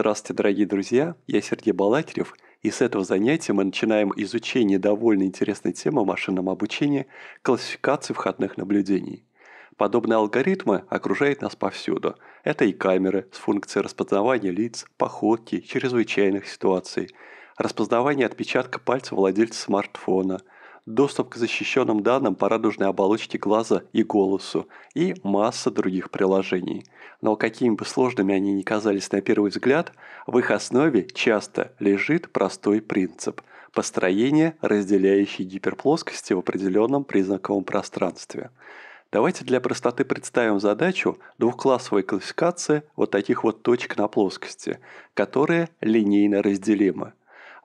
Здравствуйте, дорогие друзья! Я Сергей Балакирев, и с этого занятия мы начинаем изучение довольно интересной темы машинного обучения классификации входных наблюдений. Подобные алгоритмы окружают нас повсюду. Это и камеры с функцией распознавания лиц, походки, чрезвычайных ситуаций, распознавание отпечатка пальца владельца смартфона – доступ к защищенным данным по радужной оболочке глаза и голосу, и масса других приложений. Но какими бы сложными они ни казались на первый взгляд, в их основе часто лежит простой принцип – построение, разделяющей гиперплоскости в определенном признаковом пространстве. Давайте для простоты представим задачу двухклассовой классификации вот таких вот точек на плоскости, которые линейно разделимы.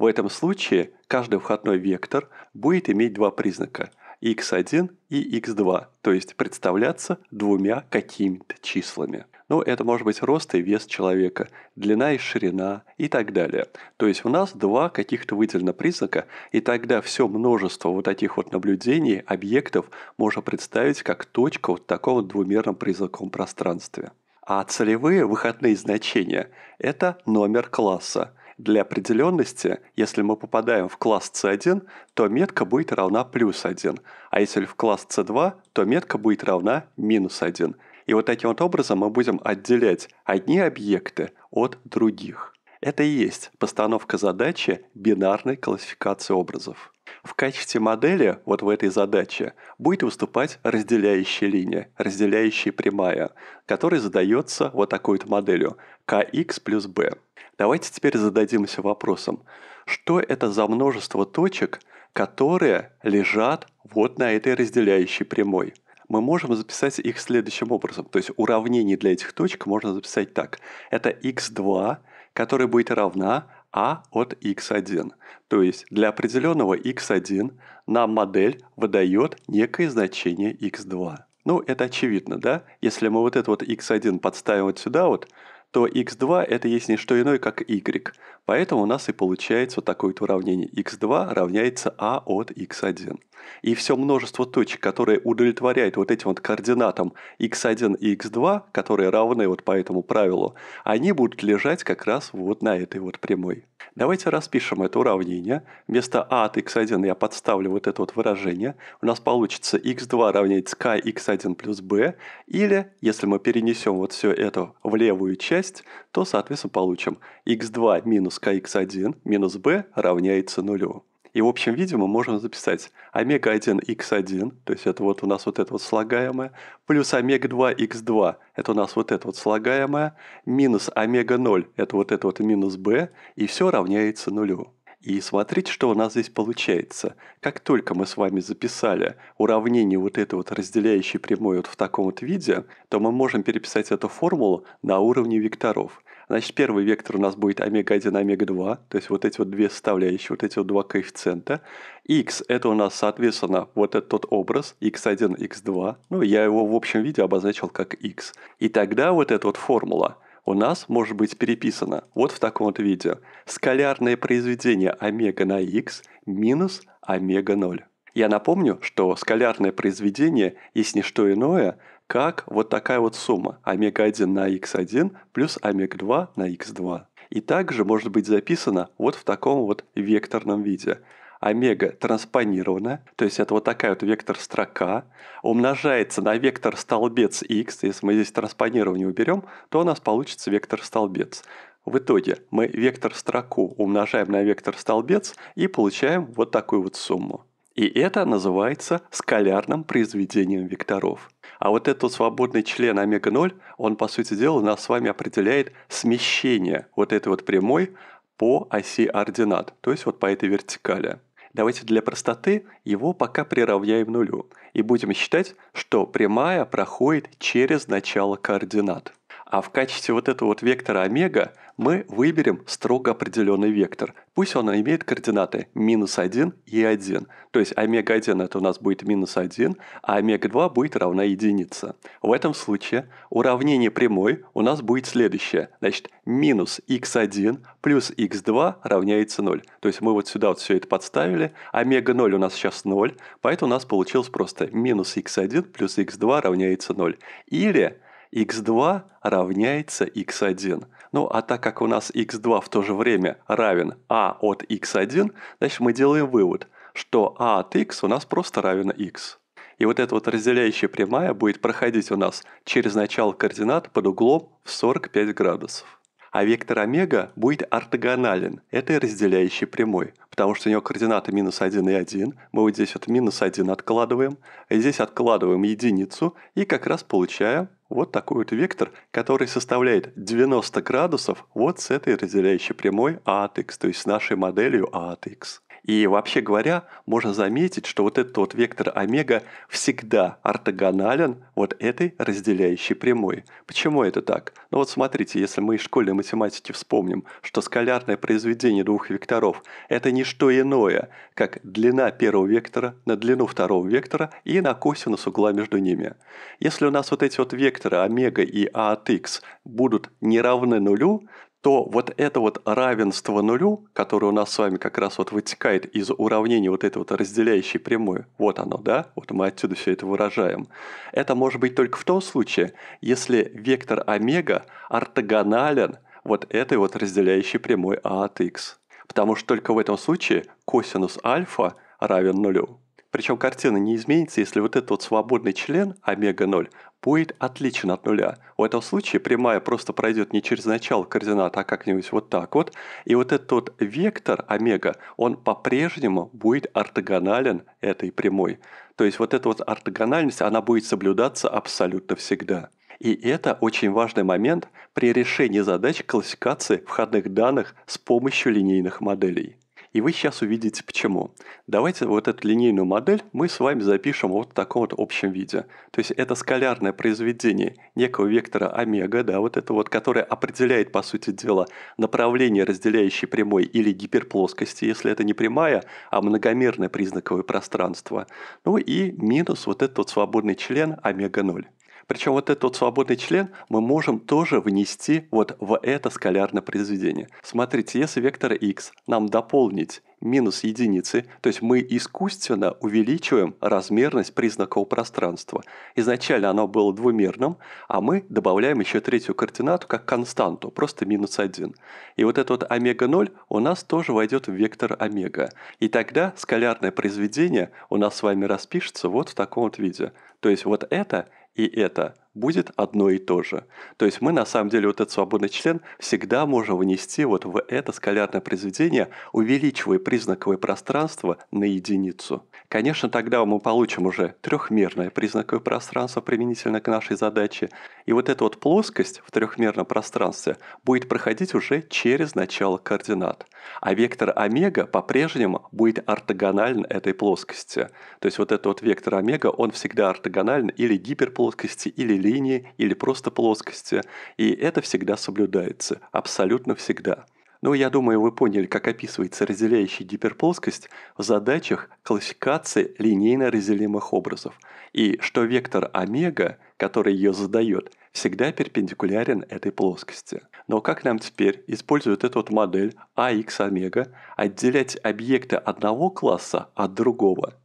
В этом случае каждый входной вектор будет иметь два признака – x1 и x2, то есть представляться двумя какими-то числами. Ну, это может быть рост и вес человека, длина и ширина и так далее. То есть у нас два каких-то выделенных признака, и тогда все множество вот таких вот наблюдений, объектов можно представить как точка вот в двумерном признаковом пространстве. А целевые выходные значения – это номер класса – для определенности, если мы попадаем в класс C1, то метка будет равна плюс 1, а если в класс C2, то метка будет равна минус 1. И вот таким вот образом мы будем отделять одни объекты от других. Это и есть постановка задачи бинарной классификации образов. В качестве модели вот в этой задаче будет выступать разделяющая линия, разделяющая прямая, которая задается вот такой-то моделью kx плюс b. Давайте теперь зададимся вопросом, что это за множество точек, которые лежат вот на этой разделяющей прямой мы можем записать их следующим образом. То есть уравнение для этих точек можно записать так. Это x2, которая будет равна а от x1. То есть для определенного x1 нам модель выдает некое значение x2. Ну, это очевидно, да? Если мы вот этот вот x1 подставим вот сюда вот, то x2 это есть не что иное, как y. Поэтому у нас и получается вот такое вот уравнение. x2 равняется a а от x1. И все множество точек, которые удовлетворяют вот этим вот координатам x1 и x2, которые равны вот по этому правилу, они будут лежать как раз вот на этой вот прямой. Давайте распишем это уравнение. Вместо а от x1 я подставлю вот это вот выражение. У нас получится x2 равняется kx 1 плюс b. Или, если мы перенесем вот все это в левую часть, то, соответственно, получим x2 минус kx 1 минус b равняется нулю. И в общем виде мы можем записать омега-1х1, то есть это вот у нас вот это вот слагаемое, плюс омега-2х2, это у нас вот это вот слагаемое, минус омега-0, это вот это вот минус b, и все равняется нулю. И смотрите, что у нас здесь получается. Как только мы с вами записали уравнение вот этой вот разделяющей прямой вот в таком вот виде, то мы можем переписать эту формулу на уровне векторов. Значит, первый вектор у нас будет омега-1, омега-2, то есть вот эти вот две составляющие, вот эти вот два коэффициента. x – это у нас, соответственно, вот этот тот образ, x1, x2. Ну, я его в общем виде обозначил как x. И тогда вот эта вот формула у нас может быть переписано вот в таком вот виде. Скалярное произведение омега на x минус омега 0. Я напомню, что скалярное произведение есть не что иное, как вот такая вот сумма омега-1 на x1 плюс омега-2 на x2. И также может быть записано вот в таком вот векторном виде омега транспонирована, то есть это вот такая вот вектор-строка, умножается на вектор-столбец x, если мы здесь транспонирование уберем, то у нас получится вектор-столбец. В итоге мы вектор-строку умножаем на вектор-столбец и получаем вот такую вот сумму. И это называется скалярным произведением векторов. А вот этот свободный член омега-0, он, по сути дела, у нас с вами определяет смещение вот этой вот прямой по оси ординат, то есть вот по этой вертикали. Давайте для простоты его пока приравняем нулю и будем считать, что прямая проходит через начало координат. А в качестве вот этого вот вектора омега мы выберем строго определенный вектор. Пусть он имеет координаты минус 1 и 1. То есть омега-1 это у нас будет минус 1, а омега-2 будет равна единице. В этом случае уравнение прямой у нас будет следующее. Значит, минус x1 плюс x2 равняется 0. То есть мы вот сюда вот все это подставили. Омега-0 у нас сейчас 0, поэтому у нас получилось просто минус x1 плюс x2 равняется 0. Или x2 равняется x1. Ну, а так как у нас x2 в то же время равен a а от x1, значит мы делаем вывод, что a а от x у нас просто равен x. И вот эта вот разделяющая прямая будет проходить у нас через начало координат под углом в 45 градусов. А вектор омега будет ортогонален этой разделяющей прямой, потому что у него координаты минус 1 и 1. Мы вот здесь вот минус 1 откладываем, здесь откладываем единицу и как раз получаем вот такой вот вектор, который составляет 90 градусов вот с этой разделяющей прямой а от x, то есть с нашей моделью а от x. И вообще говоря, можно заметить, что вот этот вот вектор омега всегда ортогонален вот этой разделяющей прямой. Почему это так? Ну вот смотрите, если мы из школьной математики вспомним, что скалярное произведение двух векторов – это не что иное, как длина первого вектора на длину второго вектора и на косинус угла между ними. Если у нас вот эти вот векторы омега и а от x будут не равны нулю, то вот это вот равенство нулю, которое у нас с вами как раз вот вытекает из уравнения вот этой вот разделяющей прямой, вот оно, да, вот мы отсюда все это выражаем, это может быть только в том случае, если вектор омега ортогонален вот этой вот разделяющей прямой а от x. Потому что только в этом случае косинус альфа равен нулю. Причем картина не изменится, если вот этот вот свободный член омега-0 будет отличен от нуля. В этом случае прямая просто пройдет не через начало координат, а как-нибудь вот так вот. И вот этот вот вектор омега, он по-прежнему будет ортогонален этой прямой. То есть вот эта вот ортогональность, она будет соблюдаться абсолютно всегда. И это очень важный момент при решении задач классификации входных данных с помощью линейных моделей. И вы сейчас увидите почему. Давайте вот эту линейную модель мы с вами запишем вот в таком вот общем виде. То есть это скалярное произведение некого вектора омега, да, вот это вот, которое определяет, по сути дела, направление разделяющей прямой или гиперплоскости, если это не прямая, а многомерное признаковое пространство. Ну и минус вот этот вот свободный член омега 0. Причем вот этот вот свободный член мы можем тоже внести вот в это скалярное произведение. Смотрите, если вектор x нам дополнить минус единицы, то есть мы искусственно увеличиваем размерность признакового пространства. Изначально оно было двумерным, а мы добавляем еще третью координату как константу, просто минус 1. И вот этот вот омега 0 у нас тоже войдет в вектор омега. И тогда скалярное произведение у нас с вами распишется вот в таком вот виде. То есть вот это – и это будет одно и то же. То есть мы на самом деле вот этот свободный член всегда можем внести вот в это скалярное произведение, увеличивая признаковое пространство на единицу. Конечно, тогда мы получим уже трехмерное признаковое пространство применительно к нашей задаче. И вот эта вот плоскость в трехмерном пространстве будет проходить уже через начало координат. А вектор омега по-прежнему будет ортогонален этой плоскости. То есть вот этот вот вектор омега, он всегда ортогонален или гиперплоскости, или линии или просто плоскости, и это всегда соблюдается, абсолютно всегда. Но ну, я думаю, вы поняли, как описывается разделяющая гиперплоскость в задачах классификации линейно разделимых образов, и что вектор омега, который ее задает, всегда перпендикулярен этой плоскости. Но как нам теперь, используют эту вот модель АХ омега, отделять объекты одного класса от другого –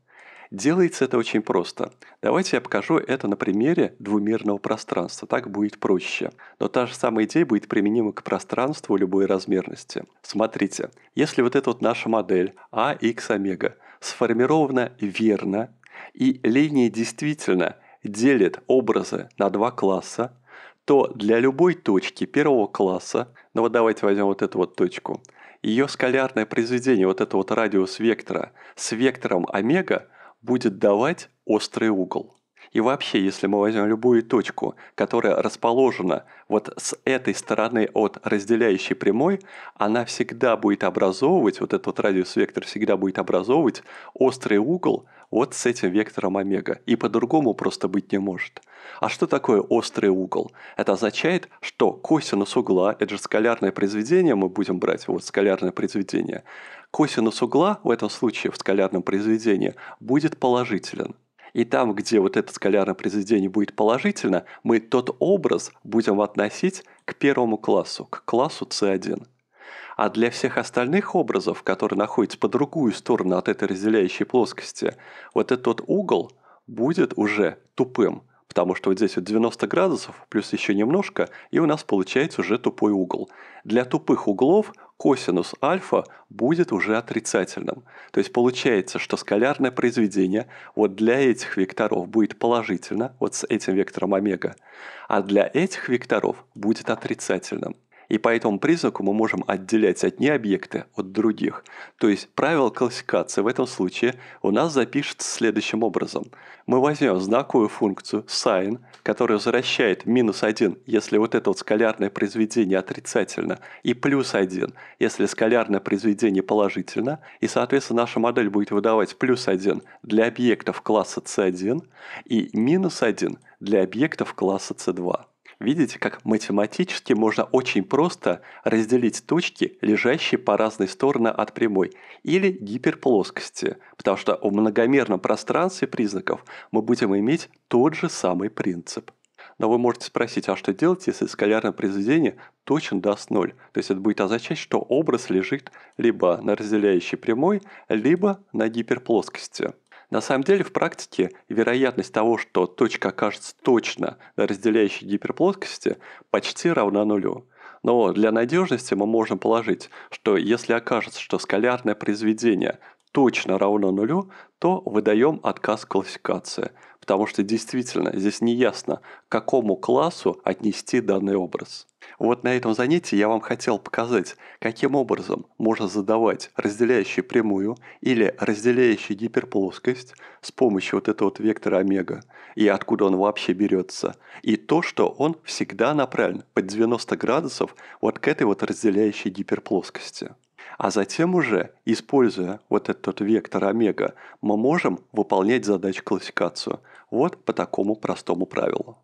Делается это очень просто. Давайте я покажу это на примере двумерного пространства, так будет проще. Но та же самая идея будет применима к пространству любой размерности. Смотрите, если вот эта вот наша модель А х, омега сформирована верно, и линия действительно делит образы на два класса, то для любой точки первого класса, ну вот давайте возьмем вот эту вот точку, ее скалярное произведение, вот это вот радиус вектора с вектором омега – будет давать острый угол. И вообще, если мы возьмем любую точку, которая расположена вот с этой стороны от разделяющей прямой, она всегда будет образовывать, вот этот вот радиус-вектор всегда будет образовывать острый угол вот с этим вектором омега. И по-другому просто быть не может. А что такое острый угол? Это означает, что косинус угла, это же скалярное произведение, мы будем брать вот скалярное произведение, косинус угла в этом случае в скалярном произведении будет положителен. И там, где вот это скалярное произведение будет положительно, мы тот образ будем относить к первому классу, к классу C1. А для всех остальных образов, которые находятся по другую сторону от этой разделяющей плоскости, вот этот угол будет уже тупым – потому что вот здесь вот 90 градусов, плюс еще немножко, и у нас получается уже тупой угол. Для тупых углов косинус альфа будет уже отрицательным. То есть получается, что скалярное произведение вот для этих векторов будет положительно, вот с этим вектором омега, а для этих векторов будет отрицательным. И по этому признаку мы можем отделять одни объекты от других. То есть правило классификации в этом случае у нас запишется следующим образом. Мы возьмем знаковую функцию sin, которая возвращает минус 1, если вот это вот скалярное произведение отрицательно, и плюс 1, если скалярное произведение положительно. И, соответственно, наша модель будет выдавать плюс 1 для объектов класса c1 и минус 1 для объектов класса c2. Видите, как математически можно очень просто разделить точки, лежащие по разной стороны от прямой, или гиперплоскости, потому что в многомерном пространстве признаков мы будем иметь тот же самый принцип. Но вы можете спросить, а что делать, если скалярное произведение точно даст ноль? То есть это будет означать, что образ лежит либо на разделяющей прямой, либо на гиперплоскости. На самом деле в практике вероятность того, что точка окажется точно на разделяющей гиперплоскости, почти равна нулю. Но для надежности мы можем положить, что если окажется, что скалярное произведение точно равно нулю, то выдаем отказ классификации, потому что действительно здесь не ясно, к какому классу отнести данный образ. Вот на этом занятии я вам хотел показать, каким образом можно задавать разделяющие прямую или разделяющие гиперплоскость с помощью вот этого вот вектора омега, и откуда он вообще берется, и то, что он всегда направлен под 90 градусов вот к этой вот разделяющей гиперплоскости. А затем уже, используя вот этот вектор омега, мы можем выполнять задачу классификацию. Вот по такому простому правилу.